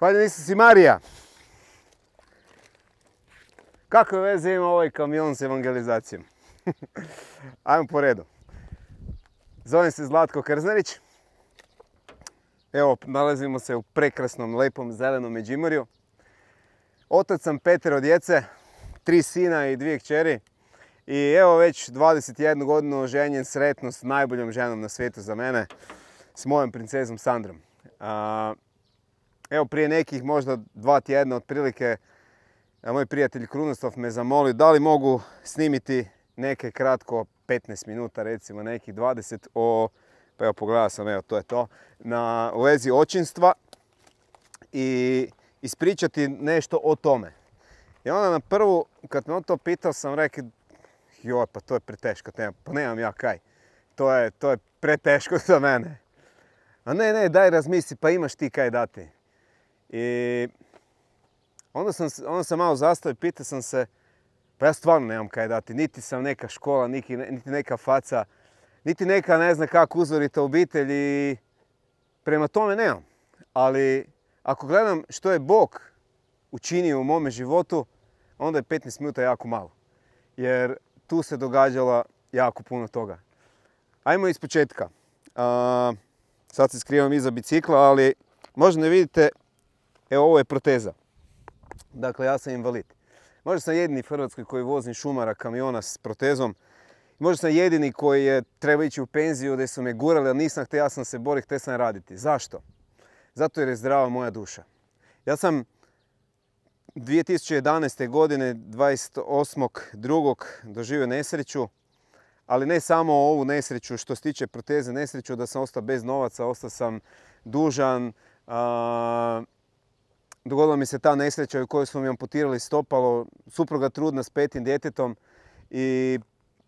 Hvala nisam si Marija. Kakve veze ima ovaj kamion s evangelizacijom? Ajmo po redu. Zovem se Zlatko Krznarić. Evo, nalazimo se u prekrasnom, lepom, zelenom Međimurju. Otac sam od djece, tri sina i dvije kćeri. I evo već 21 godinu ženjen sretno s najboljom ženom na svijetu za mene, s mojom princezom Sandrom. Evo prije nekih možda dva tjedna otprilike moj prijatelj Krunoslav me zamolio da li mogu snimiti neke kratko 15 minuta recimo nekih 20 o pa evo pogledao sam evo to je to na u vezi očinstva i ispričati nešto o tome. I onda na prvu kad me on to pitao sam rekao joj pa to je preteško tema pa nemam ja kaj. To je, to je preteško za mene. A ne, ne, daj razmisli, pa imaš ti kaj dati. I onda sam, onda sam malo zastao i pitao sam se, pa ja stvarno nemam kaj dati, niti sam neka škola, niti, neka faca, niti neka ne znam kako uzorita obitelj i prema tome nemam. Ali ako gledam što je Bog učinio u mome životu, onda je 15 minuta jako malo. Jer tu se događalo jako puno toga. Ajmo iz početka. sad se skrivam iza bicikla, ali možda ne vidite Evo ovo je proteza. Dakle, ja sam invalid. Možda sam jedini Hrvatskoj koji vozim šumara kamiona s protezom. Možda sam jedini koji je treba ići u penziju gdje su me gurali, ali nisam htio, ja sam se borio, htio sam raditi. Zašto? Zato jer je zdrava moja duša. Ja sam 2011. godine 28.2. doživio nesreću, ali ne samo ovu nesreću što se tiče proteze, nesreću da sam ostao bez novaca, ostao sam dužan, a dogodila mi se ta nesreća u kojoj smo mi amputirali stopalo, supruga trudna s petim djetetom i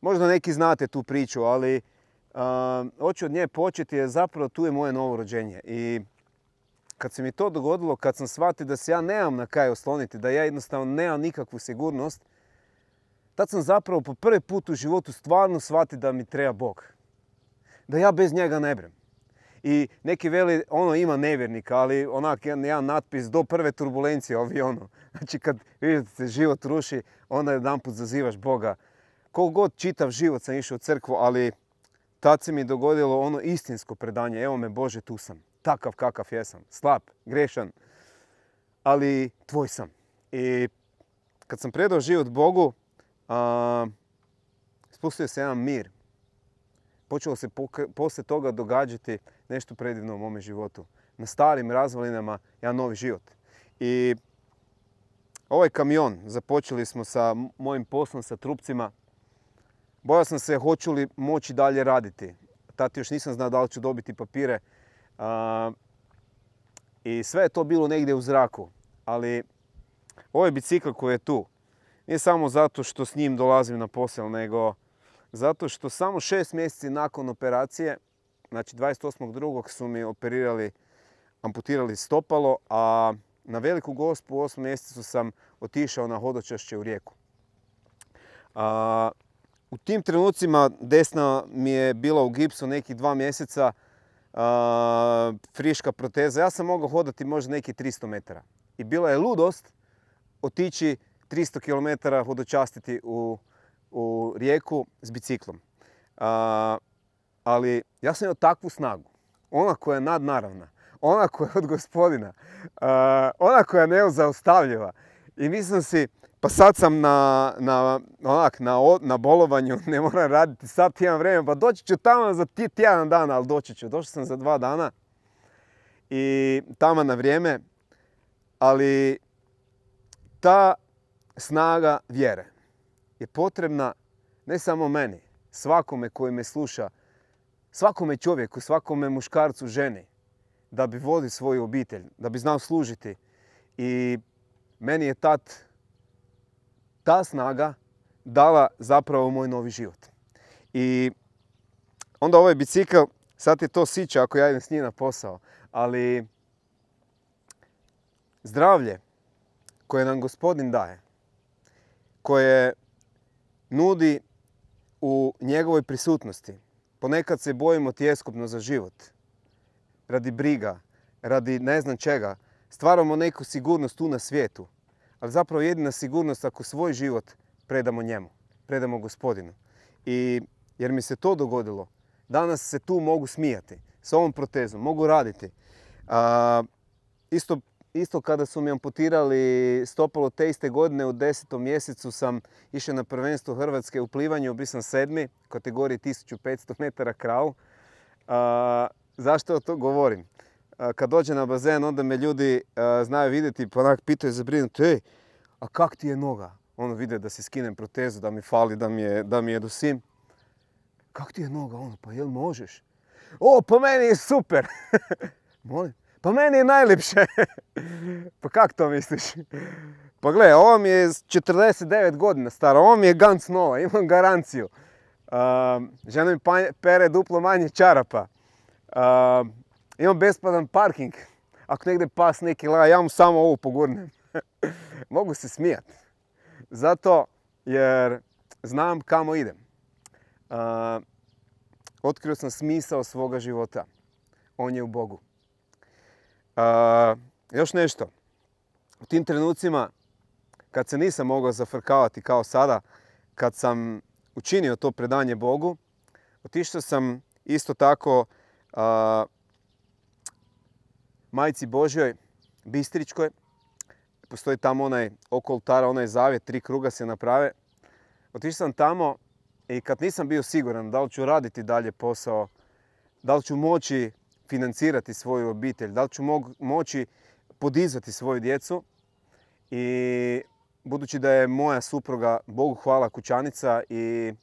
možda neki znate tu priču, ali hoću od nje početi je zapravo tu je moje novo rođenje. I kad se mi to dogodilo, kad sam shvatio da se ja nemam na kaj osloniti, da ja jednostavno nemam nikakvu sigurnost, tad sam zapravo po prvi put u životu stvarno shvatio da mi treba Bog. Da ja bez njega ne brem i neki veli ono ima nevjernika, ali onak jedan, natpis do prve turbulencije avionu. Znači kad vidite se život ruši, onda jedan put zazivaš Boga. Kol god čitav život sam išao u crkvu, ali tad se mi dogodilo ono istinsko predanje. Evo me Bože, tu sam. Takav kakav jesam. Slab, grešan, ali tvoj sam. I kad sam predao život Bogu, spustio se jedan mir. Počelo se poslije toga događati nešto predivno u mome životu. Na starim razvalinama ja novi život. I ovaj kamion započeli smo sa mojim poslom, sa trupcima. Bojao sam se hoću li moći dalje raditi. Tati još nisam znao da li ću dobiti papire. I sve je to bilo negdje u zraku. Ali ovaj bicikl koji je tu, nije samo zato što s njim dolazim na posel, nego zato što samo šest mjeseci nakon operacije znači 28.2. su mi operirali, amputirali stopalo, a na veliku gospu u 8. mjesecu sam otišao na hodočašće u rijeku. u tim trenucima desna mi je bila u gipsu nekih dva mjeseca, friška proteza. Ja sam mogao hodati možda neki 300 metara. I bila je ludost otići 300 km hodočastiti u, rijeku s biciklom ali ja sam imao takvu snagu. Ona koja je nadnaravna, ona koja je od gospodina, ona koja je neuzaustavljiva. I mislim si, pa sad sam na, onak, na, bolovanju, ne moram raditi, sad imam vrijeme, pa doći ću tamo za ti tjedan dana, ali doći ću, došao sam za dva dana i tamo na vrijeme, ali ta snaga vjere je potrebna ne samo meni, svakome koji me sluša, svakome čovjeku, svakome muškarcu, ženi, da bi vodi svoju obitelj, da bi znao služiti. I meni je tad ta snaga dala zapravo moj novi život. I onda ovaj bicikl, sad je to sića ako ja idem s njim na posao, ali zdravlje koje nam gospodin daje, koje nudi u njegovoj prisutnosti, Ponekad se bojimo tjeskobno za život. Radi briga, radi ne znam čega. Stvaramo neku sigurnost tu na svijetu. Ali zapravo jedina sigurnost ako svoj život predamo njemu. Predamo gospodinu. I jer mi se to dogodilo. Danas se tu mogu smijati. S ovom protezom mogu raditi. isto isto kada su mi amputirali stopalo te iste godine u desetom mjesecu sam išao na prvenstvo Hrvatske u plivanju, bio sam sedmi u kategoriji 1500 metara krav. A, zašto to govorim? kad dođem na bazen onda me ljudi znaju vidjeti pa onak pitaju zabrinuti ej, a kak ti je noga? Ono vide da si skinem protezu, da mi fali, da mi je, da mi je dosim. Kak ti je noga? Ono, pa jel možeš? O, po meni je super! Molim? Pa meni je najljepše. pa kak to misliš? Pa gle, ovo mi je 49 godina stara, ovo mi je ganc Nova, imam garanciju. Uh, žena mi pere duplo manje čarapa. imam bespadan parking. Ako negdje pas neki laga, ja mu samo ovu pogurnem. Mogu se smijat. Zato jer znam kamo idem. otkrio sam smisao svoga života. On je u Bogu. A, još nešto. U tim trenucima kad se nisam mogao zafrkavati kao sada, kad sam učinio to predanje Bogu, otišao sam isto tako a, majci Božjoj Bistričkoj. Postoji tamo onaj oko onaj zavjet, tri kruga se naprave. Otišao sam tamo i kad nisam bio siguran da li ću raditi dalje posao, da li ću moći financirati svoju obitelj, da li ću moći podizati svoju djecu. I budući da je moja supruga, Bogu hvala, kućanica i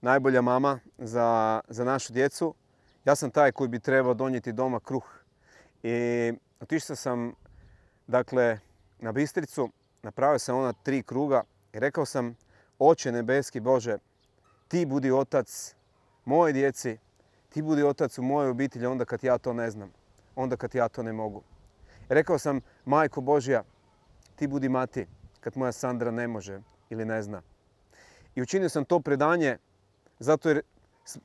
najbolja mama za, za našu djecu, ja sam taj koji bi trebao donijeti doma kruh. I otišao sam, dakle, na Bistricu, napravio sam ona tri kruga i rekao sam, Oče nebeski Bože, ti budi otac moje djeci, ti budi otac u mojoj obitelji onda kad ja to ne znam, onda kad ja to ne mogu. E, rekao sam, majko Božja, ti budi mati kad moja Sandra ne može ili ne zna. I učinio sam to predanje zato jer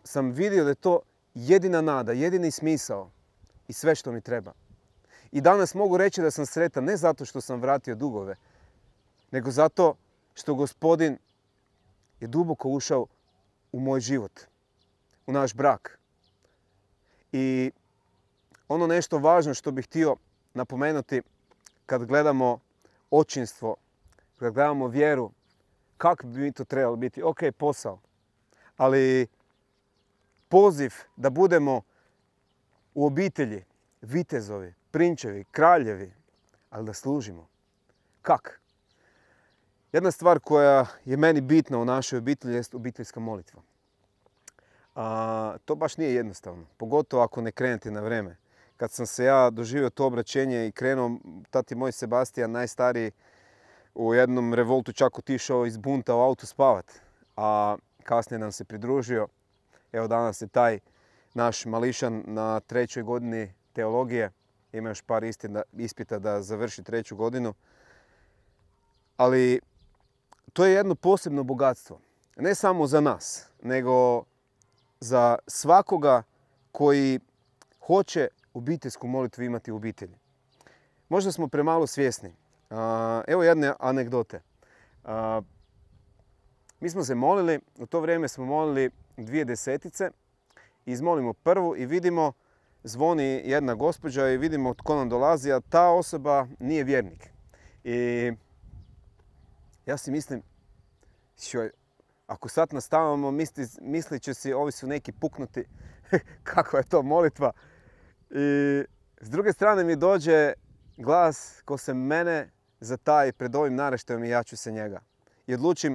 sam vidio da je to jedina nada, jedini smisao i sve što mi treba. I danas mogu reći da sam sretan ne zato što sam vratio dugove, nego zato što gospodin je duboko ušao u moj život, u naš brak, i ono nešto važno što bih htio napomenuti kad gledamo očinstvo, kad gledamo vjeru, kako bi to trebalo biti? Ok, posao. Ali poziv da budemo u obitelji, vitezovi, prinčevi, kraljevi, ali da služimo. Kak? Jedna stvar koja je meni bitna u našoj obitelji jest obiteljska molitva a to baš nije jednostavno, pogotovo ako ne krenete na vreme. Kad sam se ja doživio to obraćenje i krenuo, tati moj Sebastijan, najstariji, u jednom revoltu čak otišao iz bunta u auto spavat, a kasnije nam se pridružio. Evo danas je taj naš mališan na trećoj godini teologije, ima još par ispita da završi treću godinu. Ali to je jedno posebno bogatstvo, ne samo za nas, nego za svakoga koji hoće obiteljsku molitvu imati u obitelji. Možda smo premalo svjesni. Evo jedne anegdote. Mi smo se molili, u to vrijeme smo molili dvije desetice. Izmolimo prvu i vidimo, zvoni jedna gospođa i vidimo tko nam dolazi, a ta osoba nije vjernik. I ja si mislim, ako sad nastavamo, misli, mislit će si, ovi su neki puknuti, kako je to molitva. I s druge strane mi dođe glas ko se mene zataji pred ovim naraštajom i ja ću se njega. I odlučim,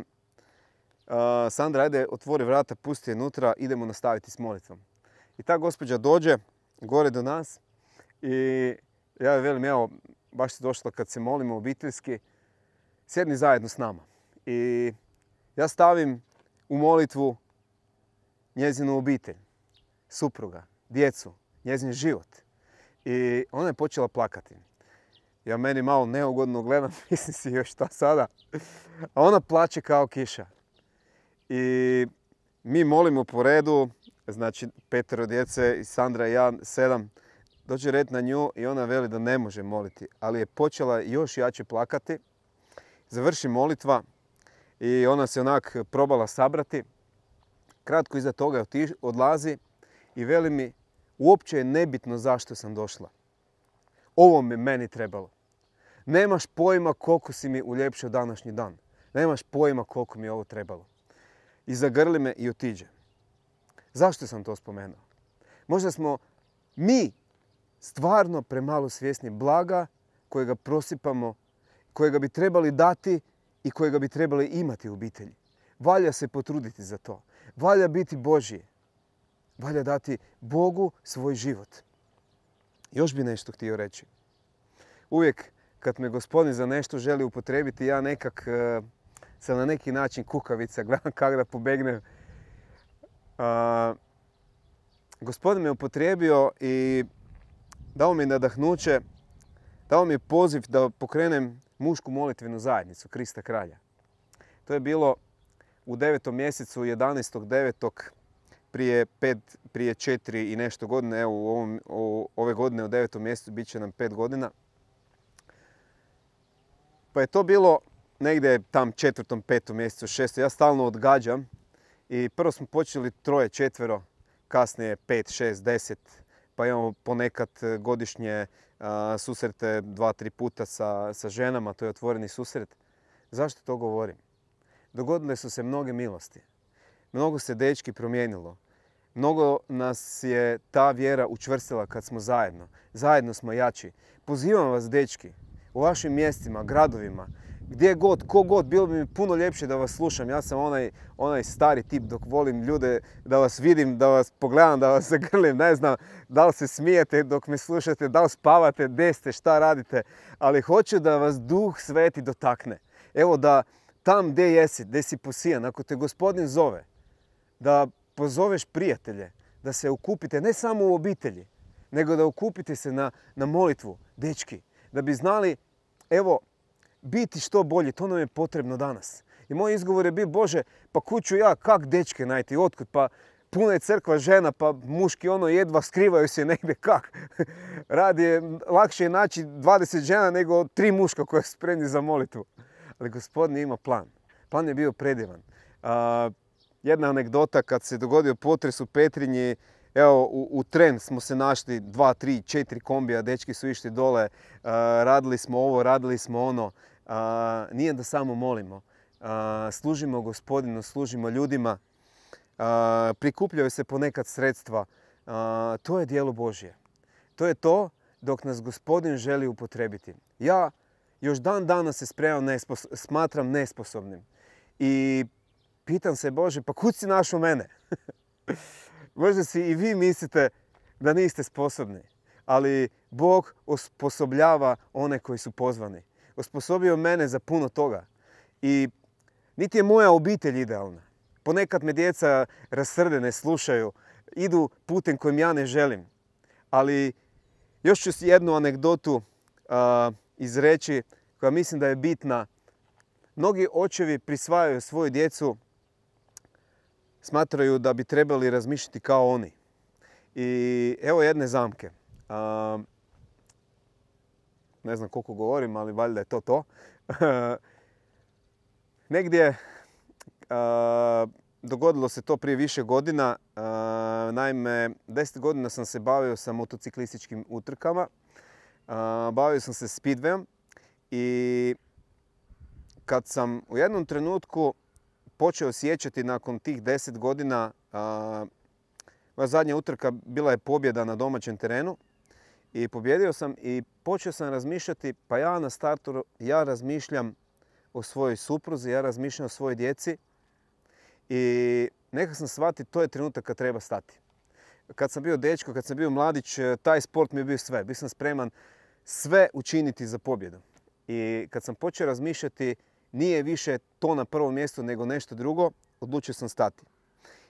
uh, Sandra, ajde, otvori vrata, pusti je nutra, idemo nastaviti s molitvom. I ta gospođa dođe gore do nas i ja joj velim, evo, baš si došla kad se molimo obiteljski, sjedni zajedno s nama. I ja stavim u molitvu njezinu obitelj, supruga, djecu, njezin život. I ona je počela plakati. Ja meni malo neugodno gledam, mislim si još šta sada. A ona plače kao kiša. I mi molimo po redu, znači petero djece i Sandra i ja, sedam. Dođe red na nju i ona veli da ne može moliti, ali je počela još jače plakati. Završi molitva i ona se onak probala sabrati. Kratko iza toga odlazi i veli mi uopće je nebitno zašto sam došla. Ovo mi meni trebalo. Nemaš pojma koliko si mi uljepšao današnji dan. Nemaš pojma koliko mi je ovo trebalo. I zagrli me i otiđe. Zašto sam to spomenuo? Možda smo mi stvarno premalo svjesni blaga kojega prosipamo, kojega bi trebali dati i kojega bi trebali imati u obitelji. Valja se potruditi za to. Valja biti Božije. Valja dati Bogu svoj život. Još bi nešto htio reći. Uvijek kad me gospodin za nešto želi upotrebiti, ja nekak e, sam na neki način kukavica, gledam kako da pobegnem. E, gospodin me upotrijebio i dao mi nadahnuće, dao mi poziv da pokrenem mušku molitvenu zajednicu Krista Kralja. To je bilo u devetom mjesecu 11.9. prije četiri prije i nešto godine, evo u ove godine u devetom mjesecu bit će nam pet godina. Pa je to bilo negdje tam četvrtom, petom mjesecu, šestom. Ja stalno odgađam i prvo smo počeli troje, četvero, kasnije pet, šest, deset, pa imamo ponekad e, godišnje e, susrete dva, tri puta sa, sa ženama, to je otvoreni susret. Zašto to govorim? Dogodile su se mnoge milosti. Mnogo se dečki promijenilo. Mnogo nas je ta vjera učvrstila kad smo zajedno. Zajedno smo jači. Pozivam vas, dečki, u vašim mjestima, gradovima, gdje god, ko god, bilo bi mi puno ljepše da vas slušam. Ja sam onaj, onaj stari tip dok volim ljude da vas vidim, da vas pogledam, da vas zagrlim. Ne znam da li se smijete dok me slušate, da li spavate, gdje ste, šta radite. Ali hoću da vas duh sveti dotakne. Evo da tam gdje jesi, gdje si posijan, ako te gospodin zove, da pozoveš prijatelje, da se okupite ne samo u obitelji, nego da okupite se na, na molitvu, dečki, da bi znali, evo, biti što bolji, to nam je potrebno danas. I moj izgovor je bio, Bože, pa kuću ja kak dečke najti, otkud, pa puna je crkva žena, pa muški ono jedva skrivaju se negdje, kak? Radi je, lakše je naći 20 žena nego tri muška koje su spremni za molitvu. Ali gospodin ima plan. Plan je bio predivan. jedna anegdota kad se dogodio potres u Petrinji, Evo, u, tren smo se našli dva, tri, četiri kombija, dečki su išli dole, radili smo ovo, radili smo ono nije da samo molimo. služimo gospodinu, služimo ljudima, a, prikupljaju se ponekad sredstva. To je dijelo Božje. To je to dok nas gospodin želi upotrebiti. Ja još dan danas se spremam, smatram nesposobnim. I pitam se, Bože, pa kud si našao mene? Možda si i vi mislite da niste sposobni, ali Bog osposobljava one koji su pozvani osposobio mene za puno toga. I niti je moja obitelj idealna. Ponekad me djeca rasrde, ne slušaju, idu putem kojim ja ne želim. Ali još ću jednu anegdotu izreći koja mislim da je bitna. Mnogi očevi prisvajaju svoju djecu, smatraju da bi trebali razmišljati kao oni. I evo jedne zamke ne znam koliko govorim, ali valjda je to to. Negdje dogodilo se to prije više godina. Naime, deset godina sam se bavio sa motociklističkim utrkama. Bavio sam se speedwayom i kad sam u jednom trenutku počeo osjećati nakon tih deset godina moja zadnja utrka bila je pobjeda na domaćem terenu i pobjedio sam i počeo sam razmišljati, pa ja na startu, ja razmišljam o svojoj supruzi, ja razmišljam o svojoj djeci i nekako sam shvatio, to je trenutak kad treba stati. Kad sam bio dečko, kad sam bio mladić, taj sport mi je bio sve. Bio sam spreman sve učiniti za pobjedu. I kad sam počeo razmišljati, nije više to na prvom mjestu nego nešto drugo, odlučio sam stati.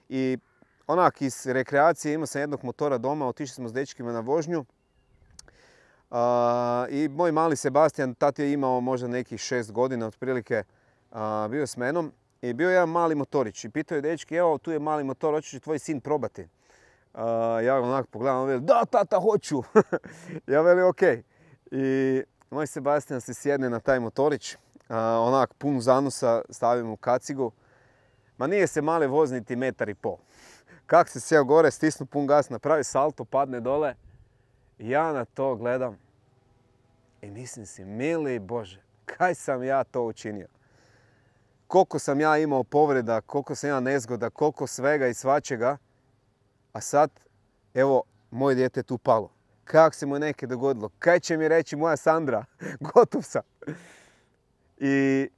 I onak iz rekreacije imao sam jednog motora doma, otišli smo s dečkima na vožnju i moj mali Sebastian, tati je imao možda nekih šest godina otprilike, bio je s menom i bio je jedan mali motorić. I pitao je dečki, evo tu je mali motor, hoćeš tvoj sin probati? ja onak onako pogledam, on veli, da tata, hoću! ja veli, ok. I moj Sebastian se sjedne na taj motorić, onak pun zanusa, stavim u kacigu. Ma nije se male vozniti metar i pol. Kak se sjeo gore, stisnu pun gas, napravi salto, padne dole. Ja na to gledam i mislim si, mili Bože, kaj sam ja to učinio? Koliko sam ja imao povreda, koliko sam ja nezgoda, koliko svega i svačega, a sad, evo, moje dijete tu palo. Kako se mu neke dogodilo? Kaj će mi reći moja Sandra? Gotov sam. I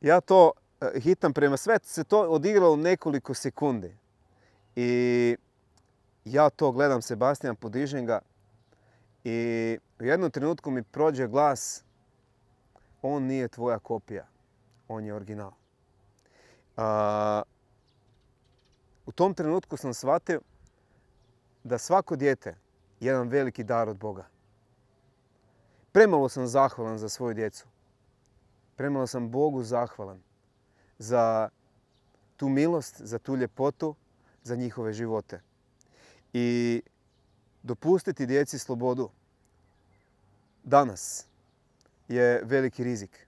ja to eh, hitam prema sve. Se to odigralo nekoliko sekundi. I ja to gledam Sebastian, podižem ga i u jednom trenutku mi prođe glas, on nije tvoja kopija, on je original. A, u tom trenutku sam shvatio da svako dijete je jedan veliki dar od Boga. Premalo sam zahvalan za svoju djecu. Premalo sam Bogu zahvalan za tu milost, za tu ljepotu, za njihove živote. I Dopustiti djeci slobodu danas je veliki rizik,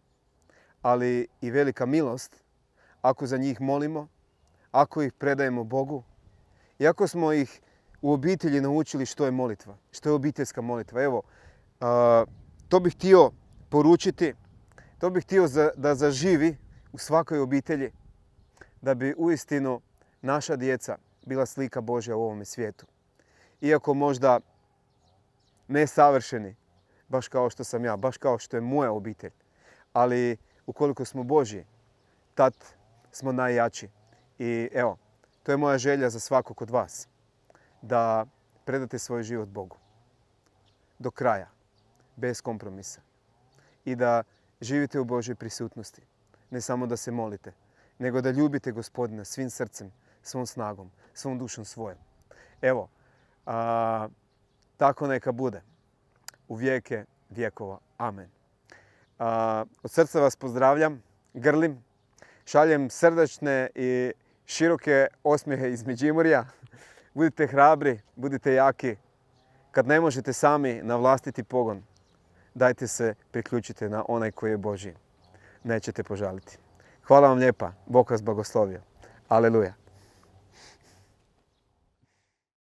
ali i velika milost ako za njih molimo, ako ih predajemo Bogu i ako smo ih u obitelji naučili što je molitva, što je obiteljska molitva. Evo, to bih htio poručiti, to bih htio da zaživi u svakoj obitelji, da bi uistinu naša djeca bila slika Božja u ovome svijetu iako možda nesavršeni, baš kao što sam ja, baš kao što je moja obitelj. Ali ukoliko smo Božji, tad smo najjači. I evo, to je moja želja za svakog od vas, da predate svoj život Bogu. Do kraja, bez kompromisa. I da živite u Božoj prisutnosti. Ne samo da se molite, nego da ljubite gospodina svim srcem, svom snagom, svom dušom svojom. Evo, a, tako neka bude. U vijeke vjekova. Amen. A, od srca vas pozdravljam, grlim, šaljem srdačne i široke osmijehe iz Međimurja. Budite hrabri, budite jaki. Kad ne možete sami na vlastiti pogon, dajte se priključite na onaj koji je Boži. Nećete požaliti. Hvala vam lijepa. Bog vas blagoslovio. Aleluja.